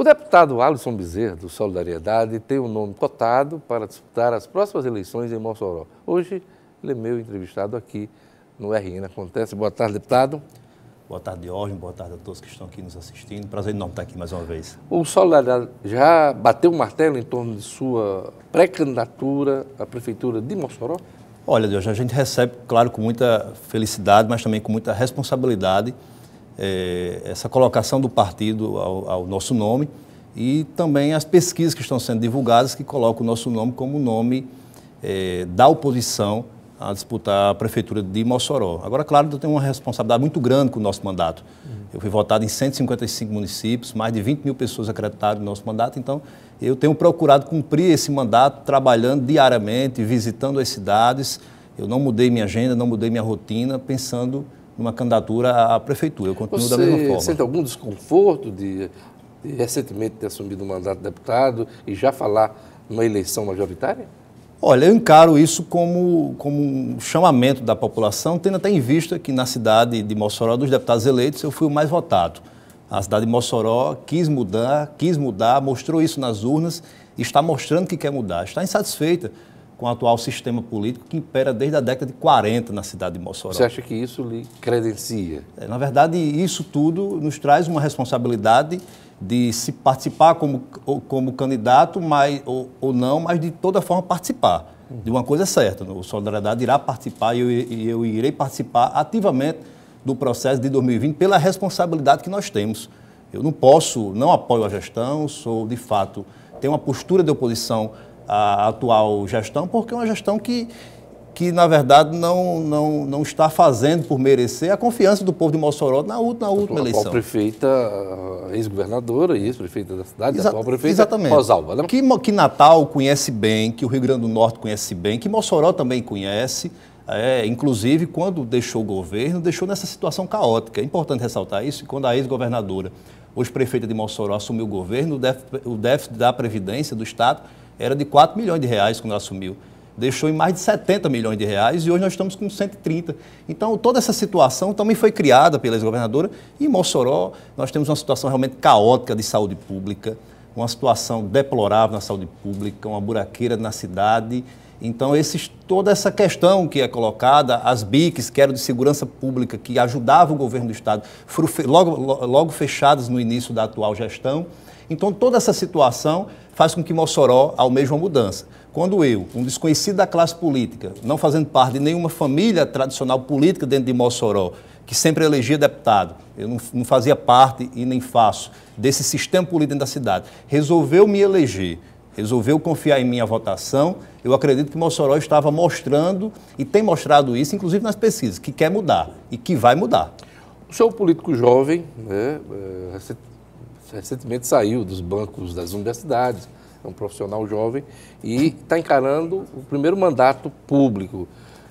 O deputado Alisson Bezerra, do Solidariedade, tem o um nome cotado para disputar as próximas eleições em Mossoró. Hoje, ele é meu entrevistado aqui no RN Acontece. Boa tarde, deputado. Boa tarde, Jorge. Boa tarde a todos que estão aqui nos assistindo. Prazer enorme estar aqui mais uma vez. O Solidariedade já bateu o martelo em torno de sua pré-candidatura à Prefeitura de Mossoró? Olha, Deus, a gente recebe, claro, com muita felicidade, mas também com muita responsabilidade é, essa colocação do partido ao, ao, nosso nome e também as pesquisas que estão sendo divulgadas que colocam o nosso nome como nome é, da oposição a disputar a prefeitura de Mossoró. Agora, claro, eu tenho uma responsabilidade muito grande com o nosso mandato. Uhum. Eu fui votado em 155 municípios, mais de 20 mil pessoas acreditaram no nosso mandato, então eu tenho procurado cumprir esse mandato trabalhando diariamente, visitando as cidades. Eu não mudei minha agenda, não mudei minha rotina, pensando numa candidatura à prefeitura. Eu continuo Você da mesma forma. Você sente algum desconforto de, de recentemente ter assumido o mandato de deputado e já falar numa eleição majoritária? Olha, eu encaro isso como, como um chamamento da população, tendo até em vista que na cidade de Mossoró, dos deputados eleitos, eu fui o mais votado. A cidade de Mossoró quis mudar, quis mudar, mostrou isso nas urnas e está mostrando que quer mudar. Está insatisfeita com o atual sistema político que impera desde a década de 40 na cidade de Mossoró. Você acha que isso lhe credencia? É, na verdade, isso tudo nos traz uma responsabilidade de se participar como, como candidato mas, ou, ou não, mas de toda forma participar. Uhum. De uma coisa certa, o Solidariedade irá participar e eu, e eu irei participar ativamente do processo de 2020 pela responsabilidade que nós temos. Eu não posso, não apoio a gestão, sou de fato, tenho uma postura de oposição a atual gestão, porque é uma gestão que, que na verdade, não, não, não está fazendo por merecer a confiança do povo de Mossoró na, última, na última a eleição. A prefeita, ah, ex-governadora ex-prefeita da cidade, Exa a atual prefeita exatamente. Rosalba. Né? Que, que Natal conhece bem, que o Rio Grande do Norte conhece bem, que Mossoró também conhece, é, inclusive, quando deixou o governo, deixou nessa situação caótica. É importante ressaltar isso, quando a ex-governadora, hoje prefeita de Mossoró, assumiu o governo, o déficit, o déficit da Previdência do Estado era de 4 milhões de reais quando ela assumiu. Deixou em mais de 70 milhões de reais e hoje nós estamos com 130. Então, toda essa situação também foi criada pela ex-governadora. E em Mossoró, nós temos uma situação realmente caótica de saúde pública, uma situação deplorável na saúde pública, uma buraqueira na cidade. Então, esses, toda essa questão que é colocada, as BICs, que eram de segurança pública, que ajudavam o governo do Estado, foram logo, logo fechadas no início da atual gestão. Então, toda essa situação faz com que Mossoró almeje uma mudança. Quando eu, um desconhecido da classe política, não fazendo parte de nenhuma família tradicional política dentro de Mossoró, que sempre elegia deputado, eu não, não fazia parte e nem faço desse sistema político dentro da cidade, resolveu me eleger resolveu confiar em minha votação. Eu acredito que Mossoró estava mostrando e tem mostrado isso, inclusive nas pesquisas, que quer mudar e que vai mudar. O senhor é um político jovem, né? Eh, recentemente saiu dos bancos das universidades, é um profissional jovem e está encarando o primeiro mandato público.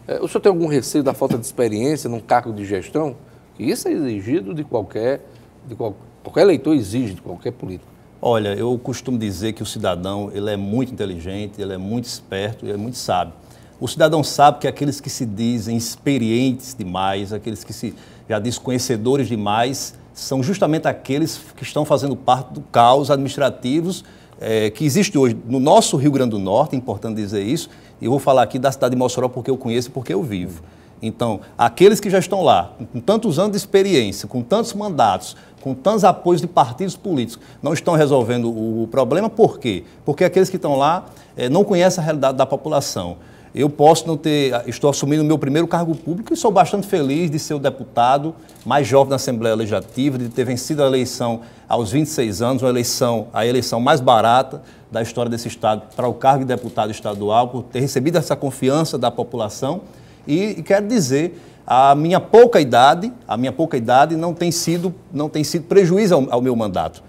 É, o senhor tem algum receio da falta de experiência num cargo de gestão? Isso é exigido de qualquer, de qual, qualquer eleitor exige de qualquer político. Olha, eu costumo dizer que o cidadão ele é muito inteligente, ele é muito esperto, ele é muito sábio. O cidadão sabe que aqueles que se dizem experientes demais, aqueles que se já diz conhecedores demais, são justamente aqueles que estão fazendo parte do caos administrativos é, que existe hoje no nosso Rio Grande do Norte, é importante dizer isso, e eu vou falar aqui da cidade de Mossoró porque eu conheço e porque eu vivo. Então, aqueles que já estão lá, com tantos anos de experiência, com tantos mandatos, com tantos apoios de partidos políticos, não estão resolvendo o problema, por quê? Porque aqueles que estão lá é, não conhecem a realidade da população. Eu posso não ter. Ah, estou assumindo o meu primeiro cargo público e sou bastante feliz de ser o deputado mais jovem da Assembleia Legislativa, de ter vencido a eleição aos 26 anos, uma eleição, a eleição mais barata da história desse Estado para o cargo de deputado estadual, por ter recebido essa confiança da população. E, e quero dizer, a minha pouca idade, a minha pouca idade não tem sido, não tem sido prejuízo ao, ao meu mandato.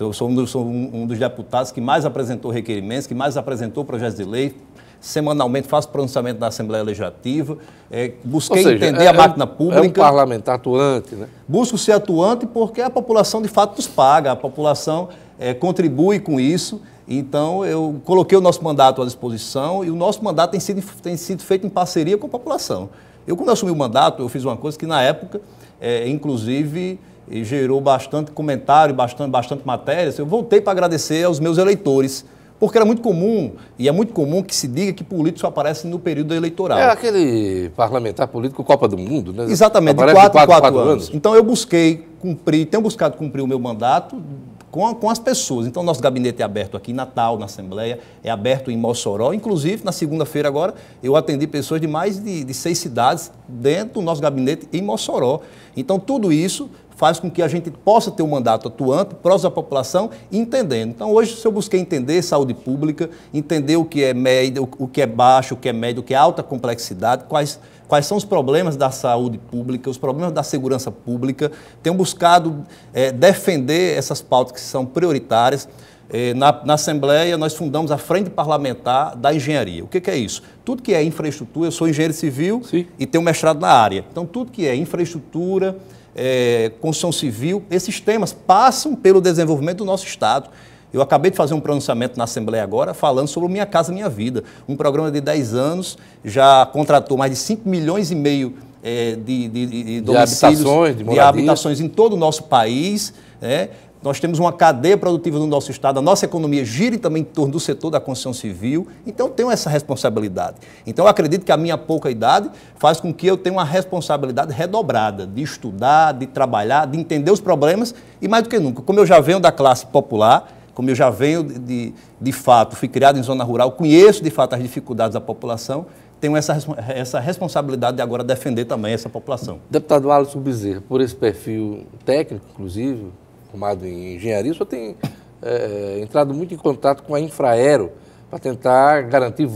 Eu sou um, sou um dos deputados que mais apresentou requerimentos, que mais apresentou projetos de lei, semanalmente faço pronunciamento na Assembleia Legislativa, é, busquei seja, entender é, a é máquina pública. É um parlamentar atuante, né? Busco ser atuante porque a população de fato nos paga, a população é, contribui com isso. Então, eu coloquei o nosso mandato à disposição e o nosso mandato tem sido, tem sido feito em parceria com a população. Eu, quando assumi o mandato, eu fiz uma coisa que, na época, é, inclusive, gerou bastante comentário, bastante, bastante matérias. Eu voltei para agradecer aos meus eleitores, porque era muito comum, e é muito comum que se diga que político só aparece no período eleitoral. É aquele parlamentar político Copa do Mundo, né? Exatamente, aparece de 4 em 4 anos. anos. Então eu busquei cumprir, tenho buscado cumprir o meu mandato com, com as pessoas. Então nosso gabinete é aberto aqui em Natal, na Assembleia, é aberto em Mossoró. Inclusive, na segunda-feira agora, eu atendi pessoas de mais de, de seis cidades dentro do nosso gabinete em Mossoró. Então tudo isso faz com que a gente possa ter um mandato atuante, próximo à população, entendendo. Então, hoje, se eu busquei entender saúde pública, entender o que é médio, o que é baixo, o que é médio, o que é alta complexidade, quais, quais são os problemas da saúde pública, os problemas da segurança pública, tenho buscado é, defender essas pautas que são prioritárias. É, na, na, Assembleia, nós fundamos a Frente Parlamentar da Engenharia. O que, que é isso? Tudo que é infraestrutura, eu sou engenheiro civil Sim. e tenho mestrado na área. Então, tudo que é infraestrutura, é, construção civil, esses temas passam pelo desenvolvimento do nosso Estado. Eu acabei de fazer um pronunciamento na Assembleia agora falando sobre o Minha Casa Minha Vida, um programa de 10 anos, já contratou mais de 5 milhões e meio é, de, de, de, de, habitações, de, de habitações em todo o nosso país. Né? Nós temos uma cadeia produtiva no nosso Estado, a nossa economia gira também em torno do setor da construção civil, então tenho essa responsabilidade. Então eu acredito que a minha pouca idade faz com que eu tenha uma responsabilidade redobrada de estudar, de trabalhar, de entender os problemas e mais do que nunca, como eu já venho da classe popular, como eu já venho de, de, de fato, fui criado em zona rural, conheço de fato as dificuldades da população, tenho essa, essa responsabilidade de agora defender também essa população. Deputado Alisson Bezerra, por esse perfil técnico, inclusive, formado em engenharia, só tem é, entrado muito em contato com a Infraero para tentar garantir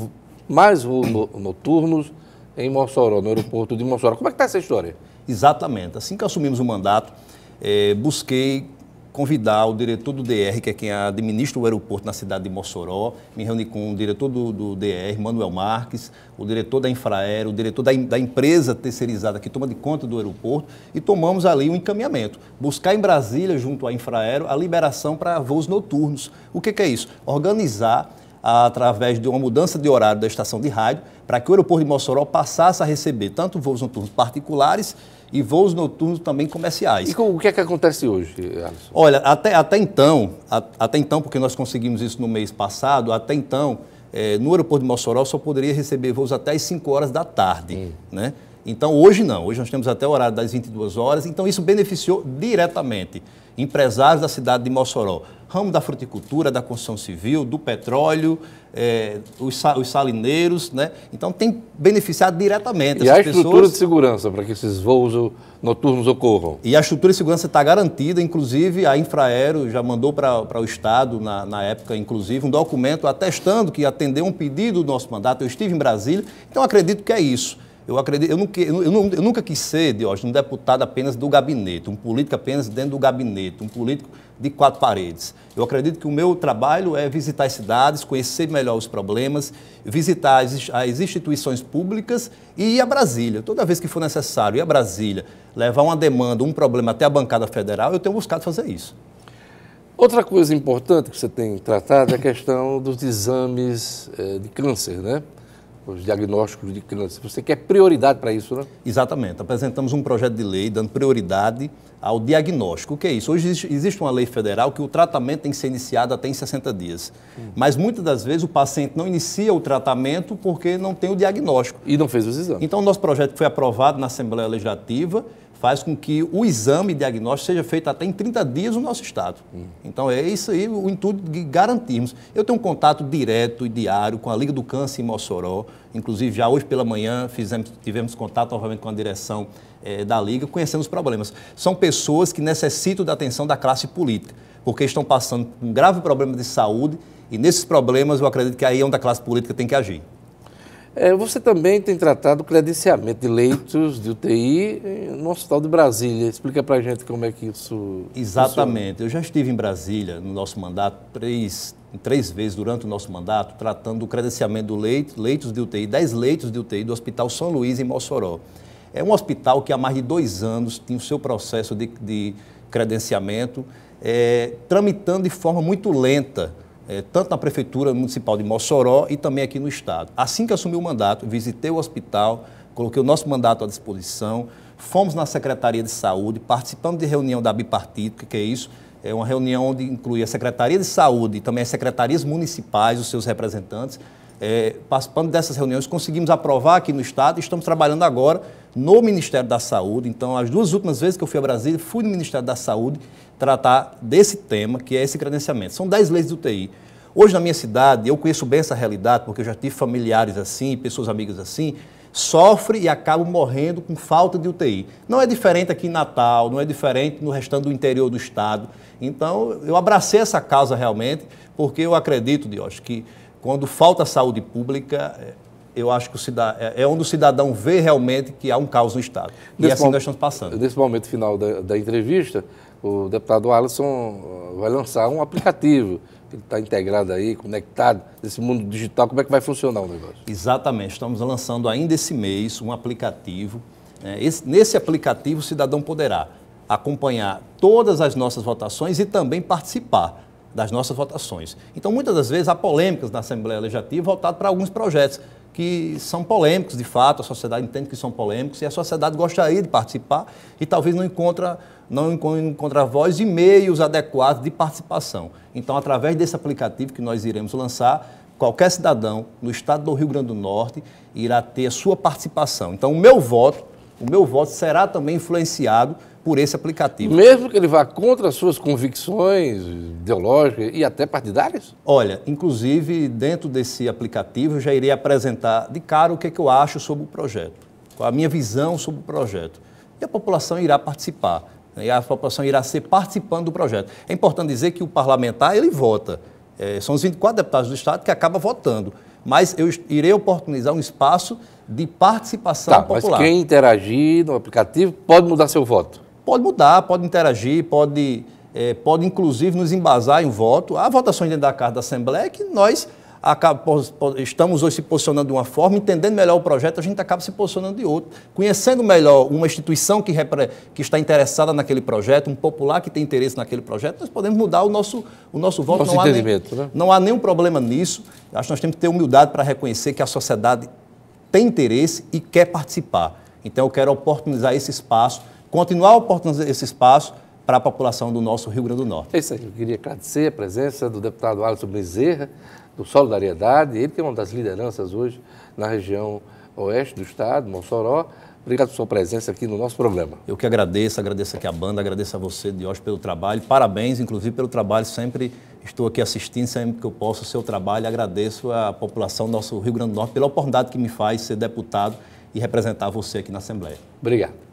mais voos noturnos em Mossoró, no aeroporto de Mossoró. Como é que está essa história? Exatamente. Assim que assumimos o mandato, é, busquei convidar o diretor do DR, que é quem administra o aeroporto na cidade de Mossoró. Me reuni com o diretor do, do DR, Manuel Marques, o diretor da Infraero, o diretor da, da, empresa terceirizada que toma de conta do aeroporto e tomamos ali um encaminhamento. Buscar em Brasília, junto à Infraero, a liberação para voos noturnos. O que, que é isso? Organizar através de uma mudança de horário da estação de rádio, para que o aeroporto de Mossoró passasse a receber tanto voos noturnos particulares e voos noturnos também comerciais. E com, o que é que acontece hoje, Alisson? Olha, até, até então, a, até então, porque nós conseguimos isso no mês passado, até então, é, no aeroporto de Mossoró só poderia receber voos até as 5 horas da tarde, hum. né? Então, hoje não, hoje nós temos até o horário das 22 horas, então isso beneficiou diretamente empresários da cidade de Mossoró, ramo da fruticultura, da construção civil, do petróleo, é, os, os, salineiros, né? Então tem beneficiado diretamente. E a pessoas. estrutura de segurança para que esses voos noturnos ocorram? E a estrutura de segurança está garantida, inclusive a Infraero já mandou para o Estado, na, na época, inclusive, um documento atestando que atendeu um pedido do nosso mandato. Eu estive em Brasília, então acredito que é isso eu acredito, eu, nunca, eu, eu nunca quis ser, Diógenes, um deputado apenas do gabinete, um político apenas dentro do gabinete, um político de quatro paredes. Eu acredito que o meu trabalho é visitar as cidades, conhecer melhor os problemas, visitar as, as instituições públicas e ir a Brasília. Toda vez que for necessário ir a Brasília, levar uma demanda, um problema até a bancada federal, eu tenho buscado fazer isso. Outra coisa importante que você tem tratado é a questão dos exames eh, de câncer, né? os diagnósticos de crianças. Você quer prioridade para isso, né? Exatamente. Apresentamos um projeto de lei dando prioridade ao diagnóstico. O que é isso? Hoje existe, uma lei federal que o tratamento tem que ser iniciado até em 60 dias. Hum. Mas muitas das vezes o paciente não inicia o tratamento porque não tem o diagnóstico. E não fez os exames. Então, o nosso projeto foi aprovado na Assembleia Legislativa faz com que o exame diagnóstico seja feito até em 30 dias no nosso estado. Hum. Então é isso aí o intuito de garantirmos. Eu tenho um contato direto e diário com a Liga do Câncer em Mossoró, inclusive já hoje pela manhã fizemos, tivemos contato novamente com a direção eh, da Liga, conhecendo os problemas. São pessoas que necessitam da atenção da classe política, porque estão passando por um grave problema de saúde e nesses problemas eu acredito que aí é onde a classe política tem que agir. É, você também tem tratado credenciamento de leitos de UTI no Hospital de Brasília. Explica para a gente como é que isso. Exatamente. Funciona. Eu já estive em Brasília, no nosso mandato, três, três vezes durante o nosso mandato, tratando do credenciamento do leito, leitos de UTI, dez leitos de UTI do Hospital São Luís, em Mossoró. É um hospital que há mais de dois anos tem o seu processo de, de credenciamento é, tramitando de forma muito lenta é, tanto na Prefeitura Municipal de Mossoró e também aqui no Estado. Assim que assumi o mandato, visitei o hospital, coloquei o nosso mandato à disposição, fomos na Secretaria de Saúde, participamos de reunião da bipartita, que é isso, é uma reunião onde inclui a Secretaria de Saúde e também as secretarias municipais, os seus representantes. É, participando dessas reuniões, conseguimos aprovar aqui no Estado e estamos trabalhando agora no Ministério da Saúde. Então, as duas últimas vezes que eu fui a Brasília, fui no Ministério da Saúde tratar desse tema, que é esse credenciamento. São 10 leis do TI. Hoje, na minha cidade, eu conheço bem essa realidade, porque eu já tive familiares assim, pessoas amigas assim, sofre e acabam morrendo com falta de UTI. Não é diferente aqui em Natal, não é diferente no restante do interior do estado. Então, eu abracei essa causa realmente, porque eu acredito, Dios, que quando falta saúde pública, eh, eu acho que cidad... É, é onde o cidadão vê realmente que há um caos no Estado. Nesse e é assim momento, nós estamos passando. Nesse momento final da, da entrevista, o deputado Alisson eh, vai lançar um aplicativo ele está integrado aí, conectado nesse mundo digital, como é que vai funcionar o negócio? Exatamente, estamos lançando ainda esse mês um aplicativo. É, esse, nesse aplicativo, o cidadão poderá acompanhar todas as nossas votações e também participar das nossas votações. Então, muitas das vezes, há polêmicas na Assembleia Legislativa voltadas para alguns projetos que são polêmicos, de fato, a sociedade entende que são polêmicos e a sociedade gostaria de participar e talvez não encontra não encontra voz e meios adequados de participação. Então, através desse aplicativo que nós iremos lançar, qualquer cidadão no estado do Rio Grande do Norte irá ter a sua participação. Então, o meu voto o meu voto será também influenciado por esse aplicativo. Mesmo que ele vá contra as suas convicções ideológicas e até partidárias? Olha, inclusive dentro desse aplicativo eu já irei apresentar de cara o que, é que eu acho sobre o projeto, a minha visão sobre o projeto. E a população irá participar, né? e a população irá ser participando do projeto. É importante dizer que o parlamentar, ele vota. É, são os 24 deputados do Estado que acabam votando mas eu irei oportunizar um espaço de participação tá, popular. Mas quem interagir no aplicativo pode mudar seu voto? Pode mudar, pode interagir, pode, é, pode inclusive nos embasar em voto. Há votações dentro da Carta da Assembleia que nós acaba, estamos hoje se posicionando de uma forma, entendendo melhor o projeto, a gente acaba se posicionando de outra. Conhecendo melhor uma instituição que, repre, que está interessada naquele projeto, um popular que tem interesse naquele projeto, nós podemos mudar o nosso, o nosso voto. Nosso não, há nem, né? não há nenhum problema nisso. Acho que nós temos que ter humildade para reconhecer que a sociedade tem interesse e quer participar. Então, eu quero oportunizar esse espaço, continuar oportunizando esse espaço para a população do nosso Rio Grande do Norte. É isso aí. Eu queria agradecer a presença do deputado Alisson Bezerra do Solidariedade, ele tem uma das lideranças hoje na região oeste do estado, Mossoró. Obrigado pela sua presença aqui no nosso programa. Eu que agradeço, agradeço aqui a banda, agradeço a você, Diógenes, pelo trabalho. Parabéns, inclusive, pelo trabalho. Sempre estou aqui assistindo, sempre que eu posso, o seu trabalho. Agradeço à população do nosso Rio Grande do Norte pela oportunidade que me faz ser deputado e representar você aqui na Assembleia. Obrigado.